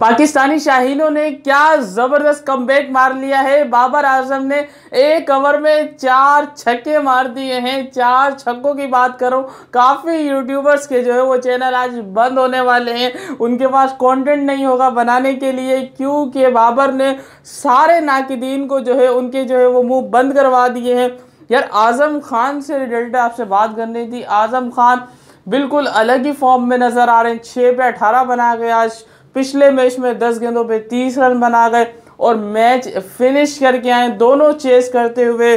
पाकिस्तानी शाहीनों ने क्या ज़बरदस्त कमबैक मार लिया है बाबर आजम ने एक ओवर में चार छक्के मार दिए हैं चार छक्कों की बात करो काफ़ी यूट्यूबर्स के जो है वो चैनल आज बंद होने वाले हैं उनके पास कंटेंट नहीं होगा बनाने के लिए क्योंकि बाबर ने सारे नाकिदीन को जो है उनके जो है वो मुंह बंद करवा दिए हैं यार आज़म खान से रिलेटेड आपसे बात करनी थी आज़म खान बिल्कुल अलग ही फॉर्म में नज़र आ रहे हैं छः पे अठारह बना गया आज पिछले मैच में दस गेंदों पे तीस रन बना गए और मैच फिनिश करके आए दोनों चेस करते हुए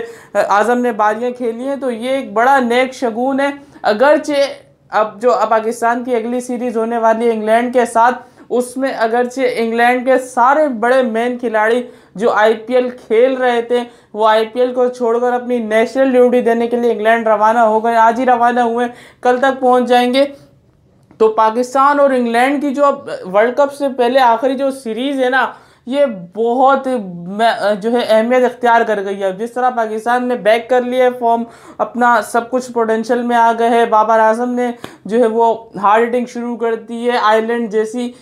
आज़म ने बारियाँ खेली हैं तो ये एक बड़ा नेक शगुन है अगरचे अब जो अब पाकिस्तान की अगली सीरीज़ होने वाली है इंग्लैंड के साथ उसमें अगरचे इंग्लैंड के सारे बड़े मेन खिलाड़ी जो आईपीएल खेल रहे थे वो आईपीएल को छोड़कर अपनी नेशनल ड्यूटी देने के लिए इंग्लैंड रवाना हो गए आज ही रवाना हुए कल तक पहुंच जाएंगे तो पाकिस्तान और इंग्लैंड की जो अब वर्ल्ड कप से पहले आखिरी जो सीरीज़ है ना ये बहुत जो है अहमियत अख्तियार कर गई है जिस तरह पाकिस्तान ने बैक कर लिया है फॉर्म अपना सब कुछ पोटेंशियल में आ गए है बाबर आजम ने जो है वो हार्ड हिटिंग शुरू कर दी है आयरलैंड जैसी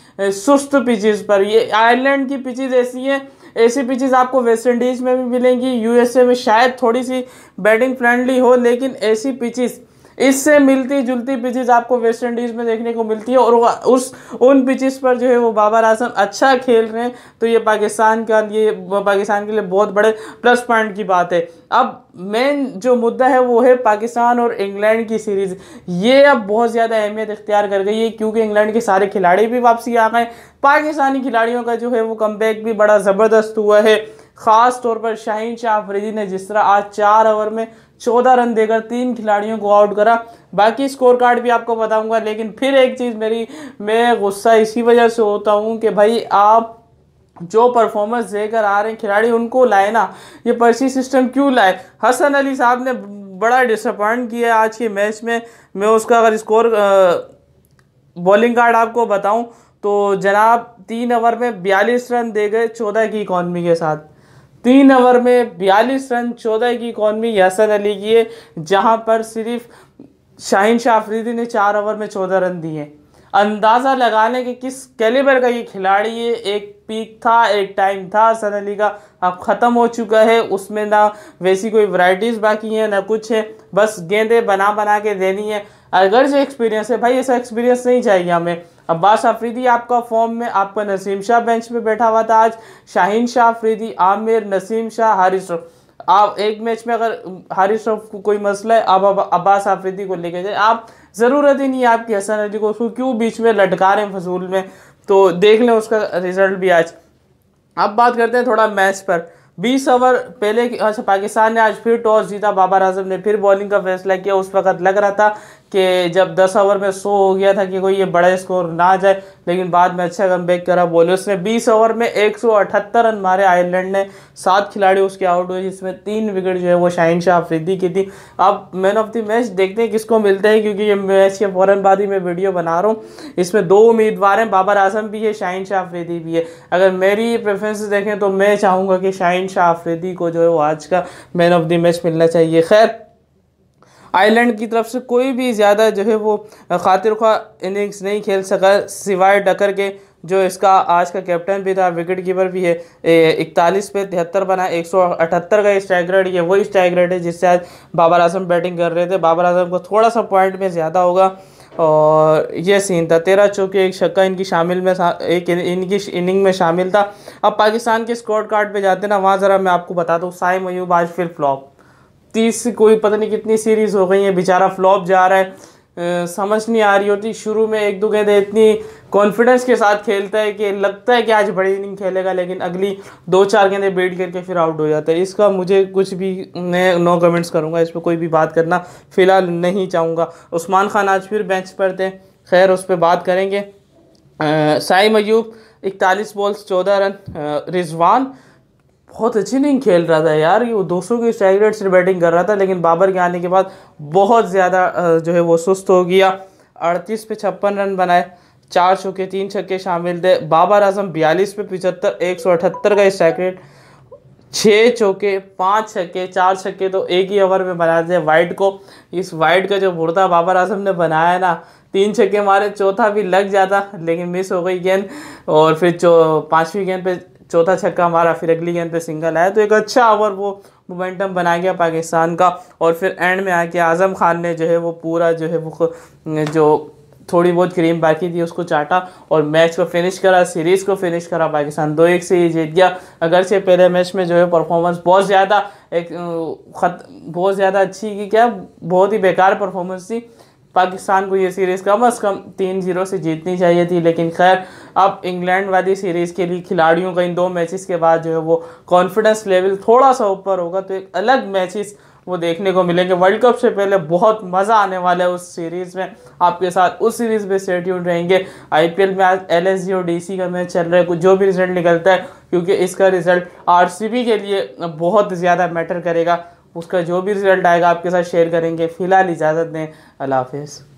सुस्त पिचेज़ पर ये आयरलैंड की पिचेज़ ऐसी हैं ऐसी पिचेज़ आपको वेस्ट इंडीज़ में भी मिलेंगी यूएसए में शायद थोड़ी सी बैटिंग फ्रेंडली हो लेकिन ऐसी पिचेज़ इससे मिलती जुलती पिचेज आपको वेस्ट इंडीज़ में देखने को मिलती है और उस उन पिचेज पर जो है वो बाबर आजम अच्छा खेल रहे हैं तो ये पाकिस्तान का लिए पाकिस्तान के लिए बहुत बड़े प्लस पॉइंट की बात है अब मेन जो मुद्दा है वो है पाकिस्तान और इंग्लैंड की सीरीज़ ये अब बहुत ज़्यादा अहमियत इख्तियार कर गई है क्योंकि इंग्लैंड के सारे खिलाड़ी भी वापसी आ गए पाकिस्तानी खिलाड़ियों का जो है वो कमबैक भी बड़ा ज़बरदस्त हुआ है ख़ास तौर पर शाहीन शाह अफरीदी ने जिस तरह आज चार ओवर में चौदह रन देकर तीन खिलाड़ियों को आउट करा बाकी स्कोर कार्ड भी आपको बताऊंगा लेकिन फिर एक चीज़ मेरी मैं गुस्सा इसी वजह से होता हूँ कि भाई आप जो परफॉर्मेंस देकर आ रहे हैं खिलाड़ी उनको लाए ना ये पर्सी सिस्टम क्यों लाए हसन अली साहब ने बड़ा डिसअपॉइंट किया आज के मैच में मैं उसका अगर स्कोर बॉलिंग कार्ड आपको बताऊं तो जनाब तीन ओवर में बयालीस रन दे गए चौदह की इकॉनमी के साथ तीन ओवर में बयालीस रन चौदह की इकॉनमी यासर अली की है जहाँ पर सिर्फ शाहिन शाह आफरीदी ने चार ओवर में चौदह रन दिए अंदाज़ा लगा लें कि किस कैलिबर का ये खिलाड़ी है एक पीक था एक टाइम था हसन अली का अब ख़त्म हो चुका है उसमें ना वैसी कोई वैरायटीज़ बाकी हैं ना कुछ है बस गेंदें बना बना के देनी है अगर जो एक्सपीरियंस है भाई ऐसा एक्सपीरियंस नहीं चाहिए हमें अब्बास आफरीदी आपका फॉर्म में आपका नसीम शाह बेंच पे बैठा हुआ था आज शाहीन शाह आफरीदी आमिर नसीम शाह हारिस आप एक मैच में अगर हारिस रफ को कोई मसला है आप अब्बास आफरीदी को लेके जाए आप ज़रूरत ही नहीं है आपकी हसन अली को उसको क्यों बीच में लटका रहे हैं फजूल में तो देख लें उसका रिजल्ट भी आज अब बात करते हैं थोड़ा मैच पर बीस ओवर पहले अच्छा पाकिस्तान ने आज फिर टॉस जीता बाबर आजम ने फिर बॉलिंग का फैसला किया उस वक्त लग रहा था कि जब दस ओवर में सो हो गया था कि कोई ये बड़ा स्कोर ना जाए लेकिन बाद में अच्छा कम बैक करा बोले उसने बीस ओवर में एक सौ अठहत्तर रन मारे आयरलैंड ने सात खिलाड़ी उसके आउट हुए जिसमें तीन विकेट जो है वो शाहिन शाह अफरीदी की थी अब मैन ऑफ द मैच देखते हैं किसको मिलते हैं क्योंकि ये मैच के फ़ौर बाद ही मैं वीडियो बना रहा हूँ इसमें दो उम्मीदवार हैं बाबर आजम भी है शाहिन शाह अफरीदी भी है अगर मेरी प्रेफरेंस देखें तो मैं चाहूँगा कि शाहिन शाह अफरीदी को जो है वो आज का मैन ऑफ द मैच मिलना चाहिए खैर आयरलैंड की तरफ से कोई भी ज़्यादा जो है वो खातिर खा इनिंग्स नहीं खेल सका सिवाय डकर के जो इसका आज का कैप्टन भी था विकेट कीपर भी है इकतालीस पे तिहत्तर बना एक सौ अठहत्तर का स्ट्राइक रेट ये वही स्ट्राइक रेट है जिससे आज बाबर आजम बैटिंग कर रहे थे बाबर आजम को थोड़ा सा पॉइंट में ज़्यादा होगा और ये सीन था तेरह चौके एक छक्का इनकी शामिल में एक इनकी इनिंग में शामिल था अब पाकिस्तान के स्कॉट कार्ड पे जाते ना वहाँ ज़रा मैं आपको बता दूँ साई मयूब आज फिर फ्लॉप तीस कोई पता नहीं कितनी सीरीज़ हो गई है बेचारा फ्लॉप जा रहा है आ, समझ नहीं आ रही होती शुरू में एक दो गेंद इतनी कॉन्फिडेंस के साथ खेलता है कि लगता है कि आज बड़ी इनिंग खेलेगा लेकिन अगली दो चार गेंदें बैठ करके फिर आउट हो जाता है इसका मुझे कुछ भी मैं नो कमेंट्स करूँगा इस पर कोई भी बात करना फ़िलहाल नहीं चाहूँगा उस्मान खान आज फिर बेंच पर थे खैर उस पर बात करेंगे साई मयूब इकतालीस बॉल्स चौदह रन रिजवान बहुत अच्छी नहीं खेल रहा था यार वो सौ की स्ट्राइक रेट से बैटिंग कर रहा था लेकिन बाबर के आने के बाद बहुत ज़्यादा जो है वो सुस्त हो गया अड़तीस पे छप्पन रन बनाए चार चौके तीन छक्के शामिल थे बाबर आजम बयालीस पे पिचहत्तर एक सौ अठहत्तर का स्ट्राइक रेट छः चौके पाँच छक्के चार छक्के तो एक ही ओवर में बना दिए वाइट को इस वाइट का जो बुरदा बाबर आजम ने बनाया ना तीन छक्के मारे चौथा भी लग जाता लेकिन मिस हो गई गेंद और फिर चौ पाँचवीं गेंद पे चौथा छक्का हमारा फिर अगली गेंद पे सिंगल आया तो एक अच्छा ओवर वो मोमेंटम बना गया पाकिस्तान का और फिर एंड में आके आज़म खान ने जो है वो पूरा जो है वो जो थोड़ी बहुत क्रीम बाकी थी उसको चाटा और मैच को फिनिश करा सीरीज़ को फिनिश करा पाकिस्तान दो एक से ही जीत गया अगरचे पहले मैच में जो है परफॉर्मेंस बहुत ज़्यादा एक खत बहुत ज़्यादा अच्छी की क्या बहुत ही बेकार परफॉर्मेंस थी पाकिस्तान को ये सीरीज़ कम अज़ कम तीन जीरो से जीतनी चाहिए थी लेकिन खैर अब इंग्लैंड वाली सीरीज़ के लिए खिलाड़ियों का इन दो मैचेस के बाद जो है वो कॉन्फिडेंस लेवल थोड़ा सा ऊपर होगा तो एक अलग मैचेस वो देखने को मिलेंगे वर्ल्ड कप से पहले बहुत मज़ा आने वाला है उस सीरीज़ में आपके साथ उस सीरीज़ में सेट्यूड रहेंगे आईपीएल में आज एलएसजी और डीसी का मैच चल रहा है कुछ जो भी रिजल्ट निकलता है क्योंकि इसका रिज़ल्ट आरसीबी के लिए बहुत ज़्यादा मैटर करेगा उसका जो भी रिजल्ट आएगा आपके साथ शेयर करेंगे फ़िलहाल इजाज़त दें अल्लाह हाफिज़